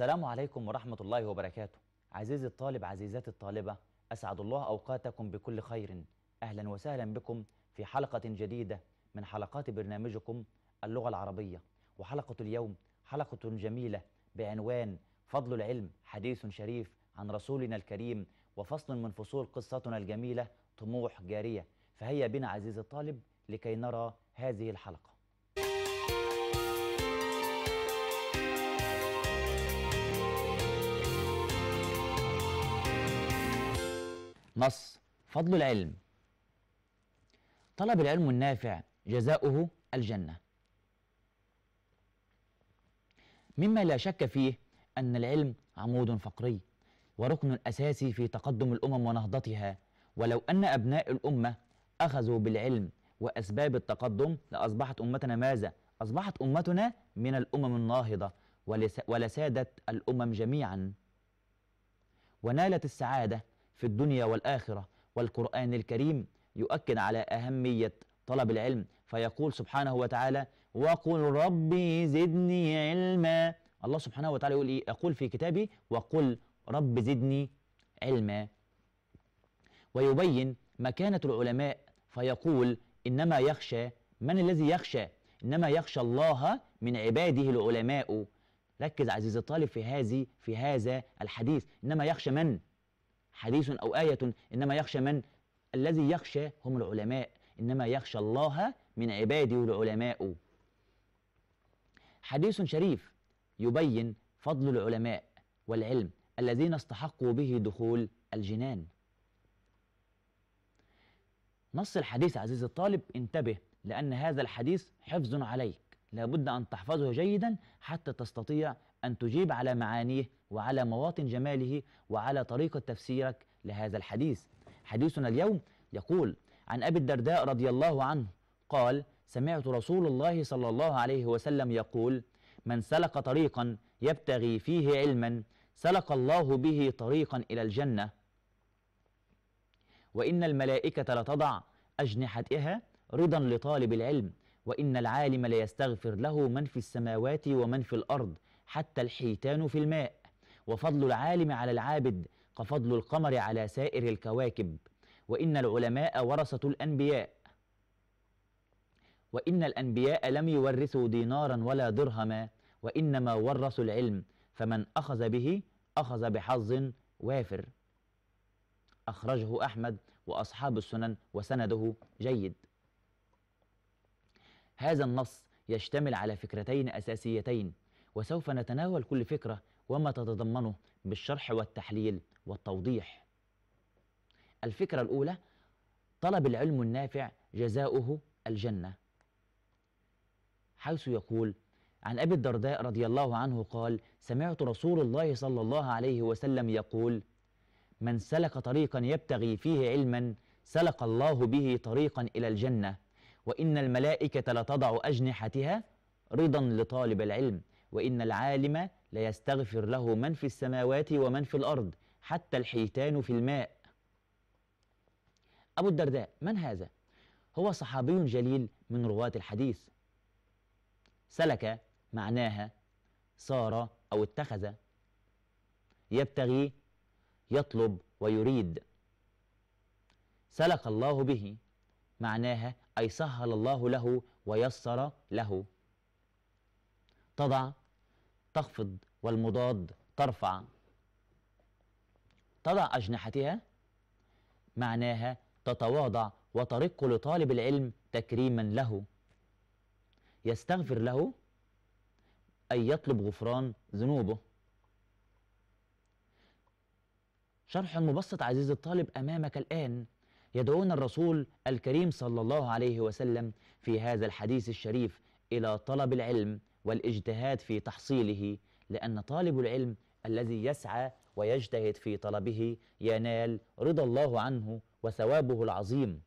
السلام عليكم ورحمة الله وبركاته عزيزي الطالب عزيزاتي الطالبة أسعد الله أوقاتكم بكل خير أهلا وسهلا بكم في حلقة جديدة من حلقات برنامجكم اللغة العربية وحلقة اليوم حلقة جميلة بعنوان فضل العلم حديث شريف عن رسولنا الكريم وفصل من فصول قصتنا الجميلة طموح جارية فهيا بنا عزيزي الطالب لكي نرى هذه الحلقة نص فضل العلم طلب العلم النافع جزاؤه الجنة مما لا شك فيه أن العلم عمود فقري وركن أساسي في تقدم الأمم ونهضتها ولو أن أبناء الأمة أخذوا بالعلم وأسباب التقدم لأصبحت أمتنا ماذا؟ أصبحت أمتنا من الأمم الناهضة ولسادت الأمم جميعا ونالت السعادة في الدنيا والآخرة والقرآن الكريم يؤكد على أهمية طلب العلم فيقول سبحانه وتعالى وقل ربي زدني علما الله سبحانه وتعالى يقول إيه أقول في كتابي وقل رب زدني علما ويبين مكانة العلماء فيقول إنما يخشى من الذي يخشى إنما يخشى الله من عباده العلماء ركز عزيزي الطالب في هذه في هذا الحديث إنما يخشى من حديث أو آية إنما يخشى من الذي يخشى هم العلماء إنما يخشى الله من عباده العلماء حديث شريف يبين فضل العلماء والعلم الذين استحقوا به دخول الجنان نص الحديث عزيزي الطالب انتبه لأن هذا الحديث حفظ عليك لابد أن تحفظه جيدا حتى تستطيع أن تجيب على معانيه وعلى مواطن جماله وعلى طريقة تفسيرك لهذا الحديث حديثنا اليوم يقول عن أبي الدرداء رضي الله عنه قال سمعت رسول الله صلى الله عليه وسلم يقول من سلك طريقا يبتغي فيه علما سلك الله به طريقا إلى الجنة وإن الملائكة لتضع أجنحتها رضا لطالب العلم وإن العالم ليستغفر له من في السماوات ومن في الأرض حتى الحيتان في الماء وفضل العالم على العابد كفضل القمر على سائر الكواكب وإن العلماء ورثة الأنبياء وإن الأنبياء لم يورثوا دينارا ولا درهما وإنما ورثوا العلم فمن أخذ به أخذ بحظ وافر أخرجه أحمد وأصحاب السنن وسنده جيد هذا النص يشتمل على فكرتين أساسيتين وسوف نتناول كل فكرة وما تتضمنه بالشرح والتحليل والتوضيح الفكرة الأولى طلب العلم النافع جزاؤه الجنة حيث يقول عن أبي الدرداء رضي الله عنه قال سمعت رسول الله صلى الله عليه وسلم يقول من سلك طريقا يبتغي فيه علما سلك الله به طريقا إلى الجنة وإن الملائكة لتضع أجنحتها رضا لطالب العلم وإن العالم ليستغفر له من في السماوات ومن في الأرض حتى الحيتان في الماء أبو الدرداء من هذا؟ هو صحابي جليل من رواة الحديث سلك معناها صار أو اتخذ يبتغي يطلب ويريد سلك الله به معناها أي سهل الله له ويسر له تضع تخفض والمضاد ترفع تضع أجنحتها معناها تتواضع وترق لطالب العلم تكريما له يستغفر له أي يطلب غفران ذنوبه شرح مبسط عزيزي الطالب أمامك الآن يدعونا الرسول الكريم صلى الله عليه وسلم في هذا الحديث الشريف إلى طلب العلم والاجتهاد في تحصيله لأن طالب العلم الذي يسعى ويجتهد في طلبه ينال رضا الله عنه وثوابه العظيم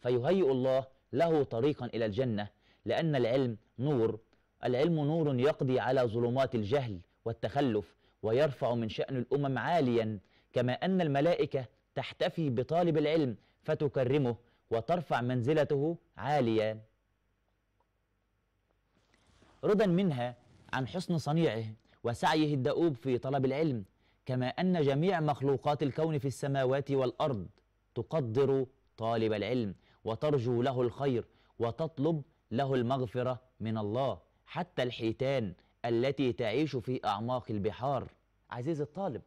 فيهيئ الله له طريقا إلى الجنة لأن العلم نور العلم نور يقضي على ظلمات الجهل والتخلف ويرفع من شأن الأمم عاليا كما أن الملائكة تحتفي بطالب العلم فتكرمه وترفع منزلته عاليا رضا منها عن حسن صنيعه وسعيه الدؤوب في طلب العلم كما أن جميع مخلوقات الكون في السماوات والأرض تقدر طالب العلم وترجو له الخير وتطلب له المغفرة من الله حتى الحيتان التي تعيش في أعماق البحار عزيزي الطالب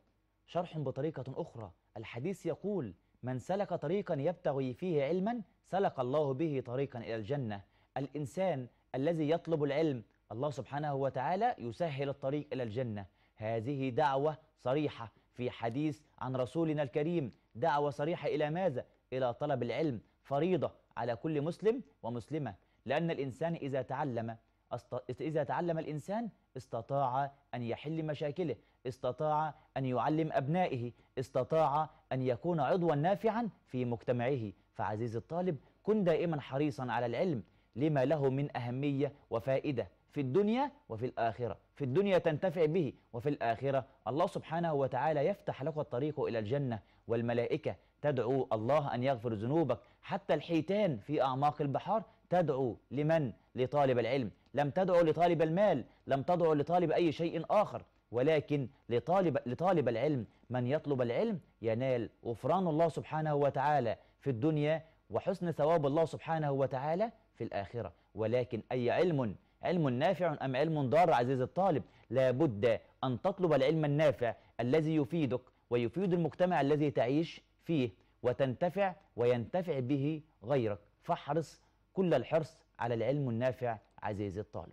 شرح بطريقة أخرى الحديث يقول من سلك طريقا يبتغي فيه علما سلك الله به طريقا إلى الجنة الإنسان الذي يطلب العلم الله سبحانه وتعالى يسهل الطريق إلى الجنة هذه دعوة صريحة في حديث عن رسولنا الكريم دعوة صريحة إلى ماذا؟ إلى طلب العلم فريضة على كل مسلم ومسلمة لأن الإنسان إذا تعلم أست... إذا تعلم الإنسان استطاع أن يحل مشاكله استطاع أن يعلم أبنائه استطاع أن يكون عضوا نافعا في مجتمعه فعزيزي الطالب كن دائما حريصا على العلم لما له من أهمية وفائدة في الدنيا وفي الآخرة في الدنيا تنتفع به وفي الآخرة الله سبحانه وتعالى يفتح لك الطريق إلى الجنة والملائكة تدعو الله أن يغفر ذنوبك حتى الحيتان في أعماق البحار تدعو لمن؟ لطالب العلم لم تدعو لطالب المال لم تدعو لطالب أي شيء آخر ولكن لطالب, لطالب العلم من يطلب العلم ينال غفران الله سبحانه وتعالى في الدنيا وحسن ثواب الله سبحانه وتعالى في الآخرة ولكن أي علم علم نافع أم علم ضار عزيز الطالب لابد أن تطلب العلم النافع الذي يفيدك ويفيد المجتمع الذي تعيش فيه وتنتفع وينتفع به غيرك فاحرص كل الحرص على العلم النافع عزيزي الطالب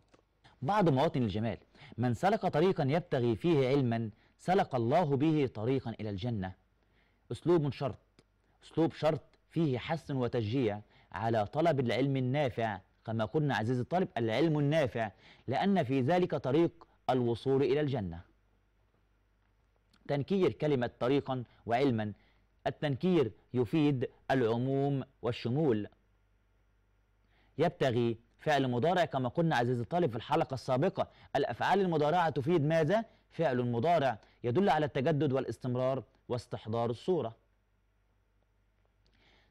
بعض مواطن الجمال من سلك طريقا يبتغي فيه علما سلك الله به طريقا إلى الجنة أسلوب شرط أسلوب شرط فيه حسن وتشجيع على طلب العلم النافع كما قلنا عزيزي الطالب العلم النافع لأن في ذلك طريق الوصول إلى الجنة تنكير كلمة طريقا وعلما التنكير يفيد العموم والشمول يبتغي فعل مضارع كما قلنا عزيزي الطالب في الحلقة السابقة الأفعال المضارعة تفيد ماذا؟ فعل مضارع يدل على التجدد والاستمرار واستحضار الصورة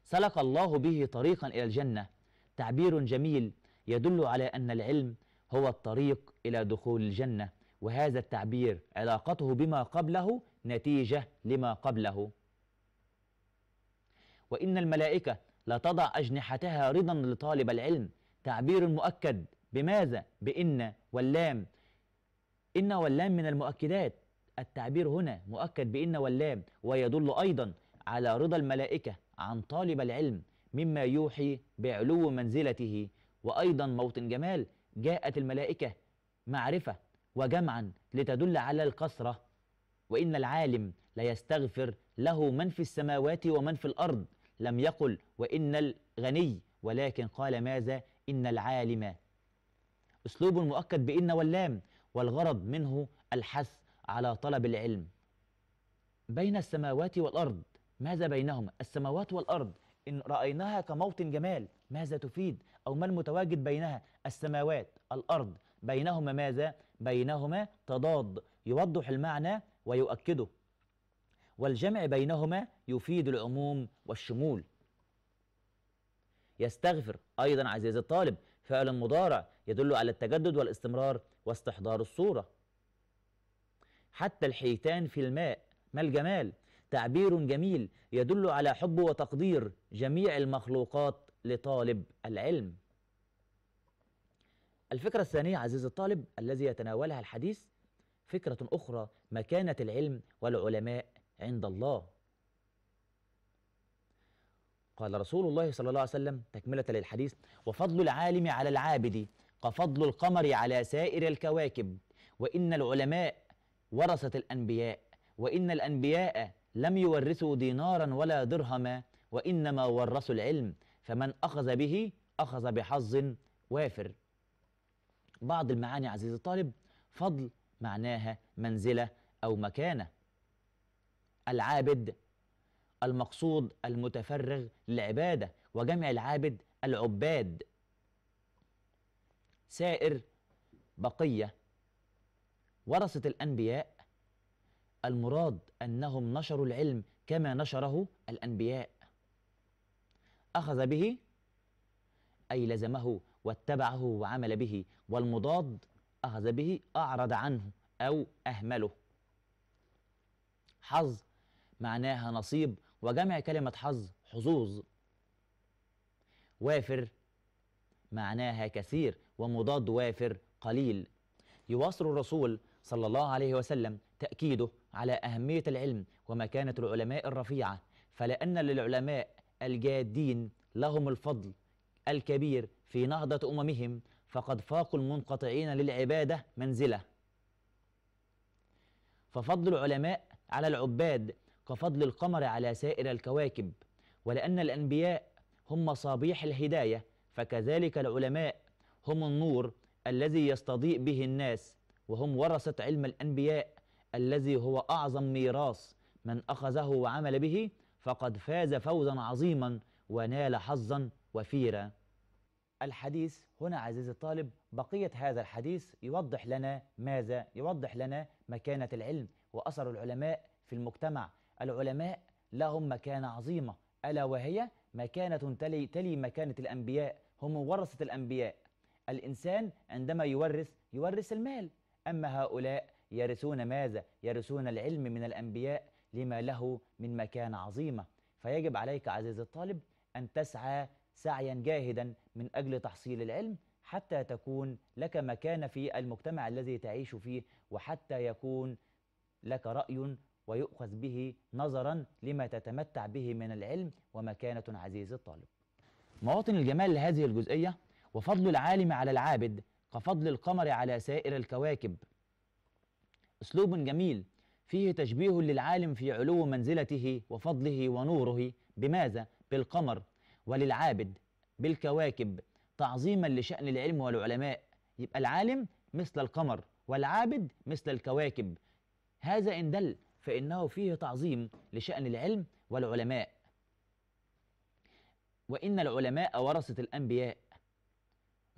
سلك الله به طريقا إلى الجنة تعبير جميل يدل على أن العلم هو الطريق إلى دخول الجنة وهذا التعبير علاقته بما قبله نتيجة لما قبله وإن الملائكة لتضع أجنحتها رضا لطالب العلم تعبير مؤكد بماذا؟ بإن واللام إن واللام من المؤكدات التعبير هنا مؤكد بإن واللام ويدل أيضا على رضا الملائكة عن طالب العلم مما يوحي بعلو منزلته وأيضا موطن جمال جاءت الملائكة معرفة وجمعا لتدل على القسرة وإن العالم ليستغفر له من في السماوات ومن في الأرض لم يقل وإن الغني ولكن قال ماذا إن العالم أسلوب مؤكد بإن واللام والغرض منه الحث على طلب العلم بين السماوات والأرض ماذا بينهما السماوات والأرض إن رأيناها كموطن جمال ماذا تفيد أو ما المتواجد بينها السماوات الأرض بينهما ماذا بينهما تضاد يوضح المعنى ويؤكده والجمع بينهما يفيد العموم والشمول يستغفر أيضا عزيزي الطالب فعل مضارع يدل على التجدد والاستمرار واستحضار الصورة حتى الحيتان في الماء ما الجمال تعبير جميل يدل على حب وتقدير جميع المخلوقات لطالب العلم الفكرة الثانية عزيزي الطالب الذي يتناولها الحديث فكرة أخرى مكانة العلم والعلماء عند الله قال رسول الله صلى الله عليه وسلم تكملة للحديث وفضل العالم على العابد كفضل القمر على سائر الكواكب وإن العلماء ورثة الأنبياء وإن الأنبياء لم يورثوا دينارا ولا درهما وإنما ورثوا العلم فمن أخذ به أخذ بحظ وافر بعض المعاني عزيزي الطالب فضل معناها منزلة أو مكانة العابد المقصود المتفرغ للعبادة وجمع العابد العباد سائر بقية ورثة الأنبياء المراد أنهم نشروا العلم كما نشره الأنبياء أخذ به أي لزمه واتبعه وعمل به والمضاد أخذ به أعرض عنه أو أهمله حظ معناها نصيب وجمع كلمة حظ حظوظ وافر معناها كثير ومضاد وافر قليل يواصل الرسول صلى الله عليه وسلم تأكيده على أهمية العلم ومكانة العلماء الرفيعة فلأن للعلماء الجادين لهم الفضل الكبير في نهضة أممهم فقد فاقوا المنقطعين للعبادة منزلة ففضل العلماء على العباد كفضل القمر على سائر الكواكب ولأن الأنبياء هم مصابيح الهداية فكذلك العلماء هم النور الذي يستضيء به الناس وهم ورثة علم الأنبياء الذي هو أعظم ميراث من أخذه وعمل به فقد فاز فوزا عظيما ونال حظا وفيرا الحديث هنا عزيزي الطالب بقية هذا الحديث يوضح لنا ماذا؟ يوضح لنا مكانة العلم وأثر العلماء في المجتمع العلماء لهم مكانة عظيمة ألا وهي مكانة تلي, تلي مكانة الأنبياء هم ورثة الأنبياء الإنسان عندما يورث يورث المال أما هؤلاء يرثون ماذا؟ يرثون العلم من الأنبياء لما له من مكان عظيمة فيجب عليك عزيز الطالب أن تسعى سعيا جاهدا من أجل تحصيل العلم حتى تكون لك مكانة في المجتمع الذي تعيش فيه وحتى يكون لك رأي ويؤخذ به نظرا لما تتمتع به من العلم ومكانة عزيز الطالب مواطن الجمال لهذه الجزئية وفضل العالم على العابد كفضل القمر على سائر الكواكب أسلوب جميل فيه تشبيه للعالم في علو منزلته وفضله ونوره بماذا؟ بالقمر وللعابد بالكواكب تعظيما لشأن العلم والعلماء يبقى العالم مثل القمر والعابد مثل الكواكب هذا إن دل فإنه فيه تعظيم لشأن العلم والعلماء وإن العلماء ورثة الأنبياء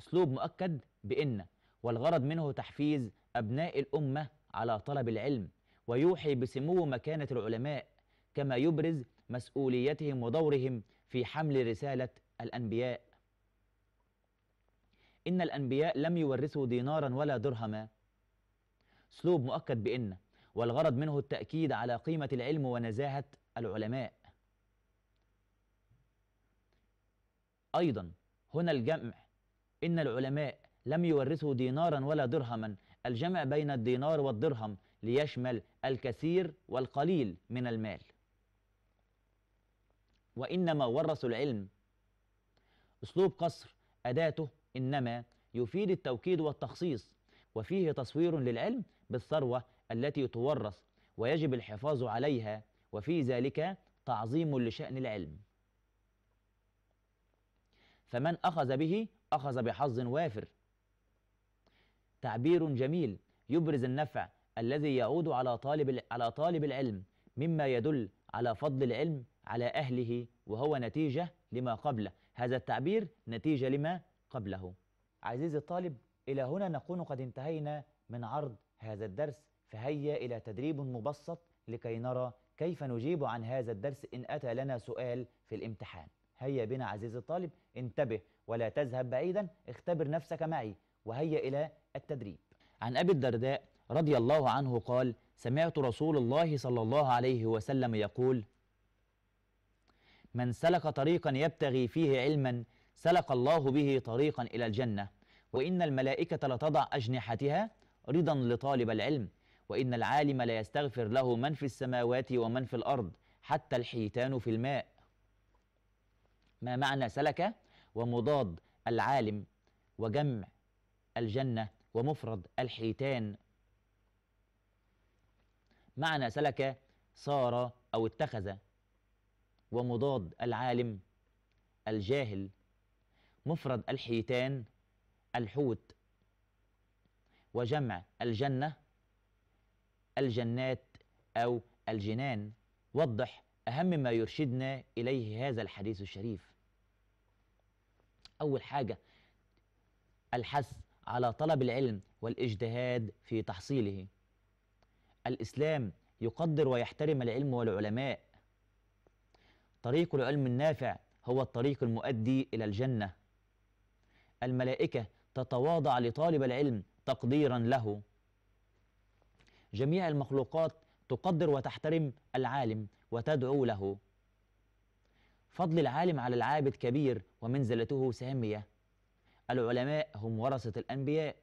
أسلوب مؤكد بإن والغرض منه تحفيز أبناء الأمة على طلب العلم ويوحي بسمو مكانة العلماء كما يبرز مسؤوليتهم ودورهم في حمل رسالة الأنبياء إن الأنبياء لم يورثوا دينارا ولا درهما اسلوب مؤكد بإن والغرض منه التأكيد على قيمة العلم ونزاهة العلماء أيضا هنا الجمع إن العلماء لم يورثوا دينارا ولا درهما الجمع بين الدينار والدرهم ليشمل الكثير والقليل من المال وإنما ورثوا العلم أسلوب قصر أداته إنما يفيد التوكيد والتخصيص وفيه تصوير للعلم بالثروة التي تورث ويجب الحفاظ عليها وفي ذلك تعظيم لشأن العلم فمن أخذ به أخذ بحظ وافر تعبير جميل يبرز النفع الذي يعود على طالب على طالب العلم مما يدل على فضل العلم على أهله وهو نتيجة لما قبله هذا التعبير نتيجة لما قبله عزيزي الطالب إلى هنا نكون قد انتهينا من عرض هذا الدرس فهيا إلى تدريب مبسط لكي نرى كيف نجيب عن هذا الدرس إن أتى لنا سؤال في الامتحان هيا بنا عزيزي الطالب انتبه ولا تذهب بعيدا اختبر نفسك معي وهيا إلى التدريب عن أبي الدرداء رضي الله عنه قال سمعت رسول الله صلى الله عليه وسلم يقول من سلك طريقا يبتغي فيه علما سلك الله به طريقا إلى الجنة وإن الملائكة لتضع أجنحتها رضا لطالب العلم وإن العالم لا يستغفر له من في السماوات ومن في الأرض حتى الحيتان في الماء ما معنى سلك ومضاد العالم وجمع الجنة ومفرد الحيتان معنى سلك صار أو اتخذ ومضاد العالم الجاهل مفرد الحيتان الحوت وجمع الجنة الجنات أو الجنان وضح أهم ما يرشدنا إليه هذا الحديث الشريف أول حاجة الحس على طلب العلم والاجتهاد في تحصيله الإسلام يقدر ويحترم العلم والعلماء طريق العلم النافع هو الطريق المؤدي إلى الجنة الملائكة تتواضع لطالب العلم تقديرا له جميع المخلوقات تقدر وتحترم العالم وتدعو له فضل العالم على العابد كبير ومنزلته سامية العلماء هم ورثة الأنبياء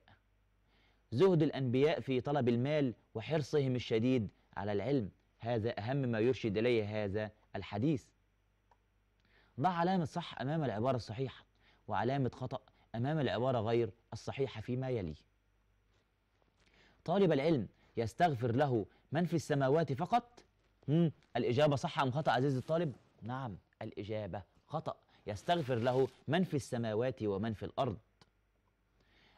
زهد الأنبياء في طلب المال وحرصهم الشديد على العلم هذا أهم ما يرشد إليه هذا الحديث ضع علامة صح أمام العبارة الصحيحة وعلامة خطأ أمام العبارة غير الصحيحة فيما يلي طالب العلم يستغفر له من في السماوات فقط؟ الإجابة صح أم خطأ عزيزي الطالب؟ نعم الإجابة خطأ يستغفر له من في السماوات ومن في الارض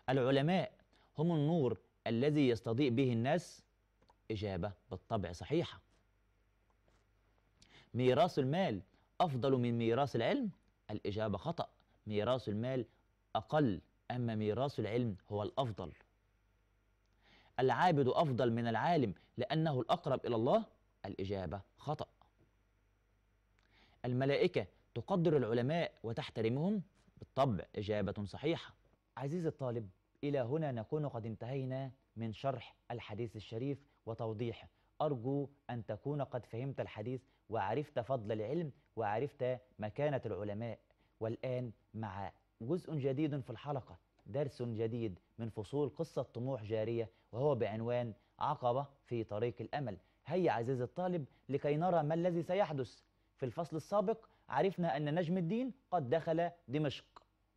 العلماء هم النور الذي يستضيء به الناس اجابه بالطبع صحيحه ميراث المال افضل من ميراث العلم الاجابه خطا ميراث المال اقل اما ميراث العلم هو الافضل العابد افضل من العالم لانه الاقرب الى الله الاجابه خطا الملائكه تقدر العلماء وتحترمهم بالطبع إجابة صحيحة عزيزي الطالب إلى هنا نكون قد انتهينا من شرح الحديث الشريف وتوضيحه أرجو أن تكون قد فهمت الحديث وعرفت فضل العلم وعرفت مكانة العلماء والآن مع جزء جديد في الحلقة درس جديد من فصول قصة طموح جارية وهو بعنوان عقبة في طريق الأمل هيا عزيزي الطالب لكي نرى ما الذي سيحدث في الفصل السابق عرفنا أن نجم الدين قد دخل دمشق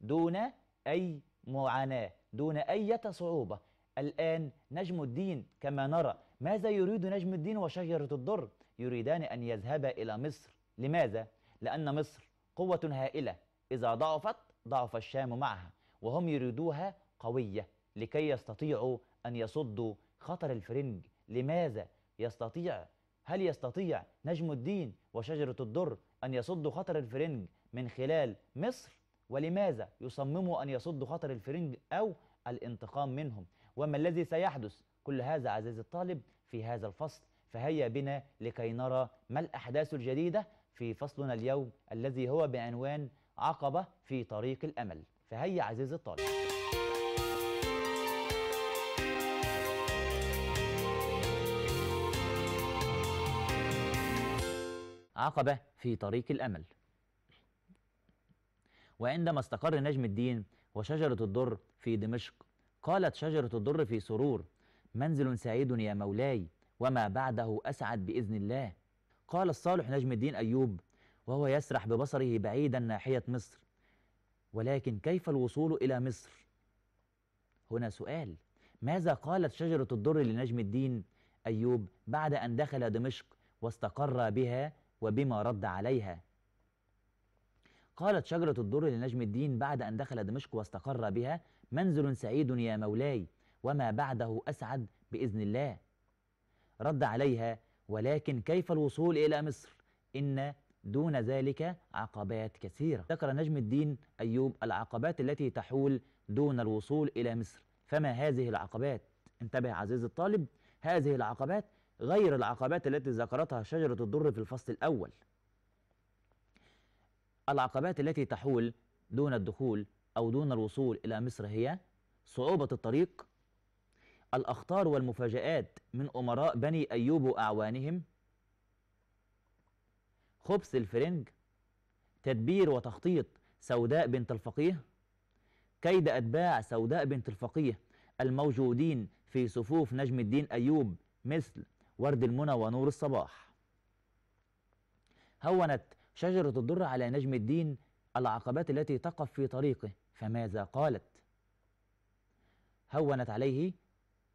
دون أي معاناة دون أي صعوبة الآن نجم الدين كما نرى ماذا يريد نجم الدين وشجرة الضر يريدان أن يذهبا إلى مصر لماذا؟ لأن مصر قوة هائلة إذا ضعفت ضعف الشام معها وهم يريدوها قوية لكي يستطيعوا أن يصدوا خطر الفرنج لماذا يستطيع هل يستطيع نجم الدين وشجرة الضر أن يصدوا خطر الفرنج من خلال مصر ولماذا يصمموا أن يصدوا خطر الفرنج أو الانتقام منهم وما الذي سيحدث كل هذا عزيزي الطالب في هذا الفصل فهيا بنا لكي نرى ما الأحداث الجديدة في فصلنا اليوم الذي هو بعنوان عقبة في طريق الأمل فهيا عزيزي الطالب عقبة في طريق الأمل وعندما استقر نجم الدين وشجرة الدر في دمشق قالت شجرة الدر في سرور منزل سعيد يا مولاي وما بعده أسعد بإذن الله قال الصالح نجم الدين أيوب وهو يسرح ببصره بعيدا ناحية مصر ولكن كيف الوصول إلى مصر؟ هنا سؤال ماذا قالت شجرة الدر لنجم الدين أيوب بعد أن دخل دمشق واستقر بها وبما رد عليها قالت شجرة الدر لنجم الدين بعد أن دخل دمشق واستقر بها منزل سعيد يا مولاي وما بعده أسعد بإذن الله رد عليها ولكن كيف الوصول إلى مصر إن دون ذلك عقبات كثيرة ذكر نجم الدين أيوب العقبات التي تحول دون الوصول إلى مصر فما هذه العقبات انتبه عزيزي الطالب هذه العقبات غير العقبات التي ذكرتها شجرة الضر في الفصل الأول العقبات التي تحول دون الدخول أو دون الوصول إلى مصر هي صعوبة الطريق الأخطار والمفاجآت من أمراء بني أيوب وأعوانهم خبث الفرنج تدبير وتخطيط سوداء بنت الفقيه كيد أتباع سوداء بنت الفقيه الموجودين في صفوف نجم الدين أيوب مثل ورد المنى ونور الصباح هونت شجرة الدر على نجم الدين العقبات التي تقف في طريقه فماذا قالت هونت عليه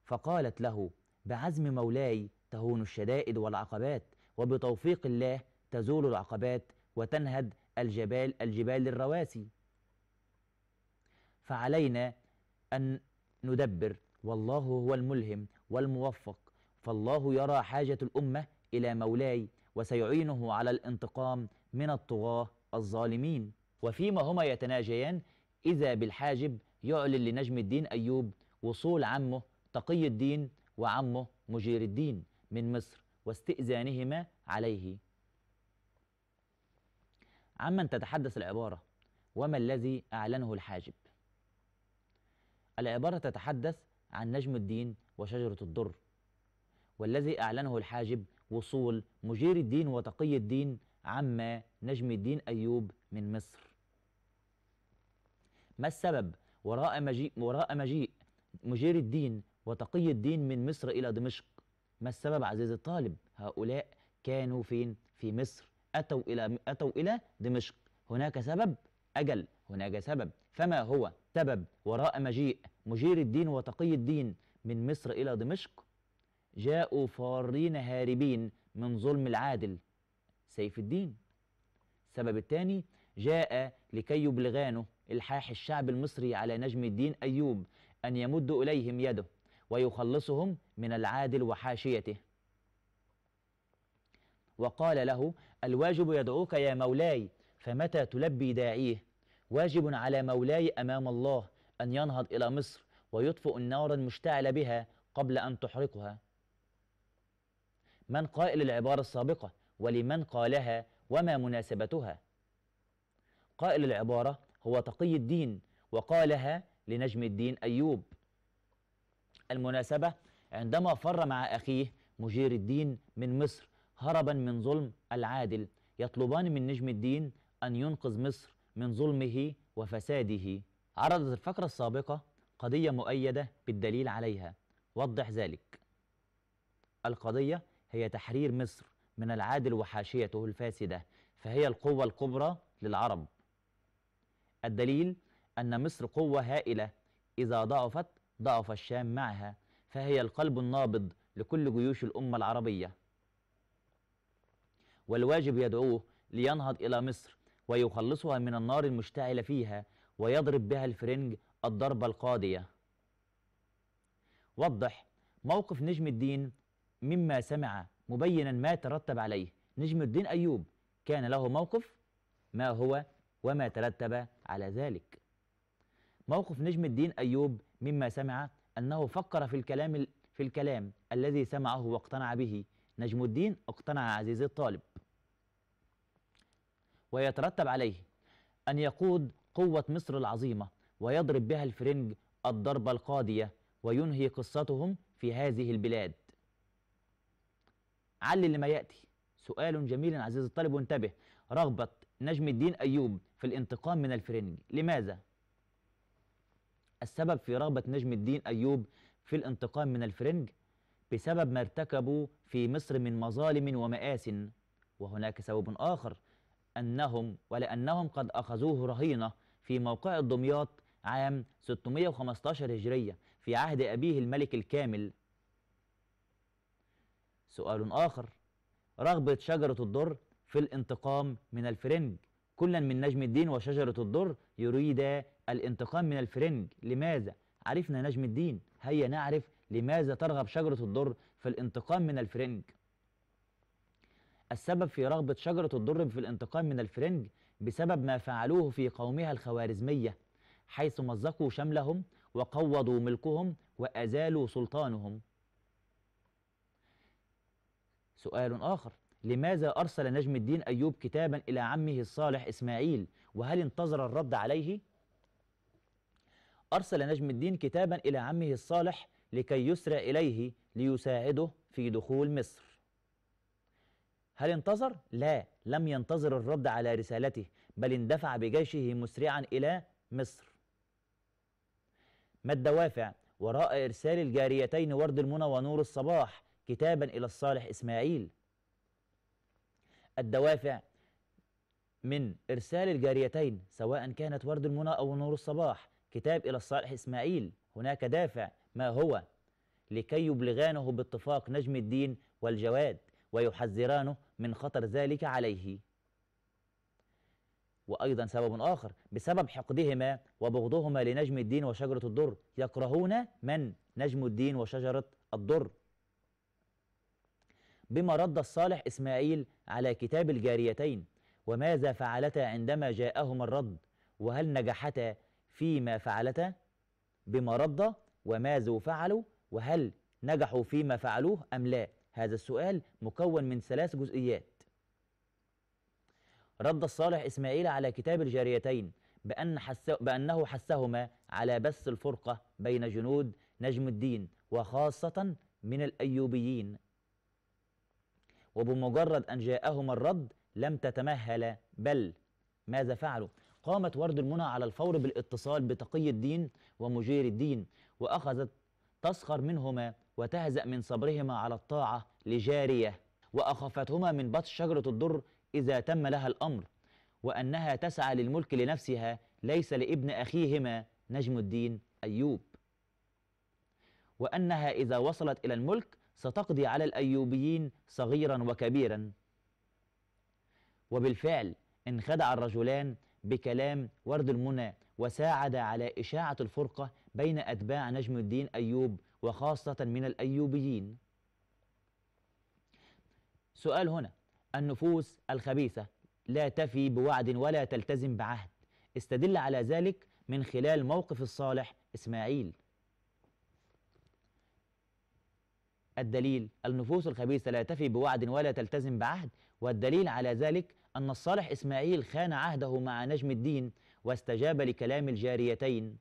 فقالت له بعزم مولاي تهون الشدائد والعقبات وبتوفيق الله تزول العقبات وتنهد الجبال الجبال الرواسي فعلينا أن ندبر والله هو الملهم والموفق فالله يرى حاجة الأمة إلى مولاي وسيعينه على الانتقام من الطغاة الظالمين وفيما هما يتناجيان إذا بالحاجب يعلن لنجم الدين أيوب وصول عمه تقي الدين وعمه مجير الدين من مصر واستئذانهما عليه عمن تتحدث العبارة وما الذي أعلنه الحاجب العبارة تتحدث عن نجم الدين وشجرة الدر والذي أعلنه الحاجب وصول مجير الدين وتقي الدين عما نجم الدين أيوب من مصر ما السبب وراء مجيء, وراء مجيء مجير الدين وتقي الدين من مصر إلى دمشق ما السبب عزيزي الطالب هؤلاء كانوا فين في مصر أتوا إلى, أتوا إلى دمشق هناك سبب أجل هناك سبب فما هو سبب وراء مجيء مجير الدين وتقي الدين من مصر إلى دمشق جاءوا فارين هاربين من ظلم العادل سيف الدين السبب الثاني جاء لكي يبلغانه الحاح الشعب المصري على نجم الدين أيوب أن يمد إليهم يده ويخلصهم من العادل وحاشيته وقال له الواجب يدعوك يا مولاي فمتى تلبي داعيه واجب على مولاي أمام الله أن ينهض إلى مصر ويطفئ النار المشتعل بها قبل أن تحرقها من قائل العبارة السابقة ولمن قالها وما مناسبتها قائل العبارة هو تقي الدين وقالها لنجم الدين أيوب المناسبة عندما فر مع أخيه مجير الدين من مصر هربا من ظلم العادل يطلبان من نجم الدين أن ينقذ مصر من ظلمه وفساده عرضت الفقرة السابقة قضية مؤيدة بالدليل عليها وضح ذلك القضية هي تحرير مصر من العادل وحاشيته الفاسدة فهي القوة الكبرى للعرب الدليل أن مصر قوة هائلة إذا ضعفت ضعف الشام معها فهي القلب النابض لكل جيوش الأمة العربية والواجب يدعوه لينهض إلى مصر ويخلصها من النار المشتعلة فيها ويضرب بها الفرنج الضربة القاضية وضح موقف نجم الدين مما سمع مبينا ما ترتب عليه نجم الدين أيوب كان له موقف ما هو وما ترتب على ذلك موقف نجم الدين أيوب مما سمع أنه فكر في الكلام في الكلام الذي سمعه واقتنع به نجم الدين اقتنع عزيزي الطالب ويترتب عليه أن يقود قوة مصر العظيمة ويضرب بها الفرنج الضربة القاضية وينهي قصتهم في هذه البلاد علل لما ياتي سؤال جميل عزيزي الطالب وانتبه رغبه نجم الدين ايوب في الانتقام من الفرنج لماذا السبب في رغبه نجم الدين ايوب في الانتقام من الفرنج بسبب ما ارتكبوا في مصر من مظالم ومآس وهناك سبب آخر أنهم ولأنهم قد أخذوه رهينة في موقع الدمياط عام 615 هجرية في عهد أبيه الملك الكامل سؤال آخر رغبة شجرة الضر في الانتقام من الفرنج كلا من نجم الدين وشجرة الضر يريد الانتقام من الفرنج لماذا؟ عرفنا نجم الدين هيا نعرف لماذا ترغب شجرة الضر في الانتقام من الفرنج السبب في رغبة شجرة الضر في الانتقام من الفرنج بسبب ما فعلوه في قومها الخوارزمية حيث مزقوا شملهم وقوضوا ملكهم وأزالوا سلطانهم سؤال آخر لماذا أرسل نجم الدين أيوب كتابا إلى عمه الصالح إسماعيل وهل انتظر الرد عليه؟ أرسل نجم الدين كتابا إلى عمه الصالح لكي يسرى إليه ليساعده في دخول مصر هل انتظر؟ لا لم ينتظر الرد على رسالته بل اندفع بجيشه مسرعا إلى مصر ما الدوافع وراء إرسال الجاريتين ورد المنى ونور الصباح كتابا إلى الصالح إسماعيل الدوافع من إرسال الجاريتين سواء كانت ورد المنى أو نور الصباح كتاب إلى الصالح إسماعيل هناك دافع ما هو لكي يبلغانه باتفاق نجم الدين والجواد ويحذرانه من خطر ذلك عليه وأيضا سبب آخر بسبب حقدهما وبغضهما لنجم الدين وشجرة الضر يكرهون من نجم الدين وشجرة الضر بما رد الصالح إسماعيل على كتاب الجاريتين وماذا فعلتا عندما جاءهما الرد وهل نجحتا فيما فعلتا بما رد وماذا فعلوا وهل نجحوا فيما فعلوه أم لا هذا السؤال مكون من ثلاث جزئيات رد الصالح إسماعيل على كتاب الجاريتين بأن حس بأنه حثهما على بث الفرقة بين جنود نجم الدين وخاصة من الأيوبيين وبمجرد أن جاءهما الرد لم تتمهل بل ماذا فعلوا؟ قامت ورد المنى على الفور بالاتصال بتقي الدين ومجير الدين وأخذت تسخر منهما وتهزأ من صبرهما على الطاعة لجارية وأخفتهما من بطش شجرة الضر إذا تم لها الأمر وأنها تسعى للملك لنفسها ليس لابن أخيهما نجم الدين أيوب وأنها إذا وصلت إلى الملك ستقضي على الأيوبيين صغيرا وكبيرا وبالفعل انخدع الرجلان بكلام ورد المنى وساعد على إشاعة الفرقة بين أتباع نجم الدين أيوب وخاصة من الأيوبيين سؤال هنا النفوس الخبيثة لا تفي بوعد ولا تلتزم بعهد استدل على ذلك من خلال موقف الصالح إسماعيل الدليل النفوس الخبيثة لا تفي بوعد ولا تلتزم بعهد والدليل على ذلك أن الصالح إسماعيل خان عهده مع نجم الدين واستجاب لكلام الجاريتين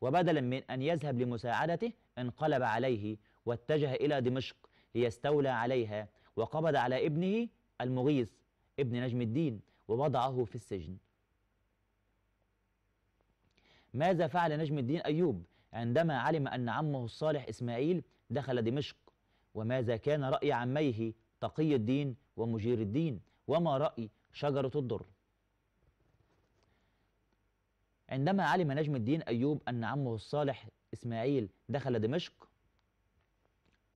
وبدلا من أن يذهب لمساعدته انقلب عليه واتجه إلى دمشق ليستولى عليها وقبض على ابنه المغيث ابن نجم الدين ووضعه في السجن ماذا فعل نجم الدين أيوب عندما علم أن عمه الصالح إسماعيل دخل دمشق وماذا كان رأي عميه تقي الدين ومجير الدين وما رأي شجرة الدر عندما علم نجم الدين أيوب أن عمه الصالح إسماعيل دخل دمشق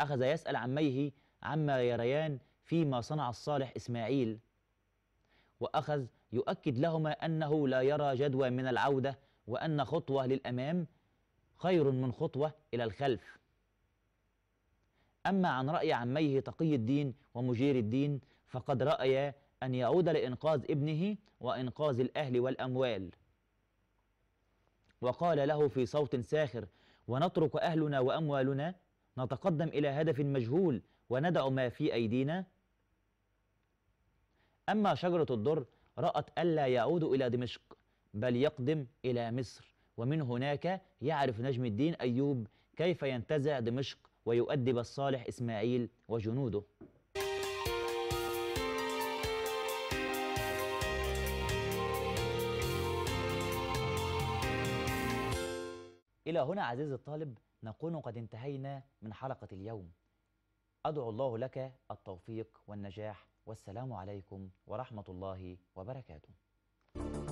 أخذ يسأل عميه عما يريان فيما صنع الصالح إسماعيل وأخذ يؤكد لهما أنه لا يرى جدوى من العودة وأن خطوة للأمام خير من خطوة إلى الخلف أما عن رأي عميه تقي الدين ومجير الدين فقد رأيا أن يعود لإنقاذ ابنه وإنقاذ الأهل والأموال وقال له في صوت ساخر ونترك أهلنا وأموالنا نتقدم إلى هدف مجهول وندع ما في أيدينا أما شجرة الضر رأت ألا يعود إلى دمشق بل يقدم إلى مصر ومن هناك يعرف نجم الدين أيوب كيف ينتزع دمشق ويؤدب الصالح إسماعيل وجنوده إلى هنا عزيزي الطالب نكون قد انتهينا من حلقة اليوم أدعو الله لك التوفيق والنجاح والسلام عليكم ورحمة الله وبركاته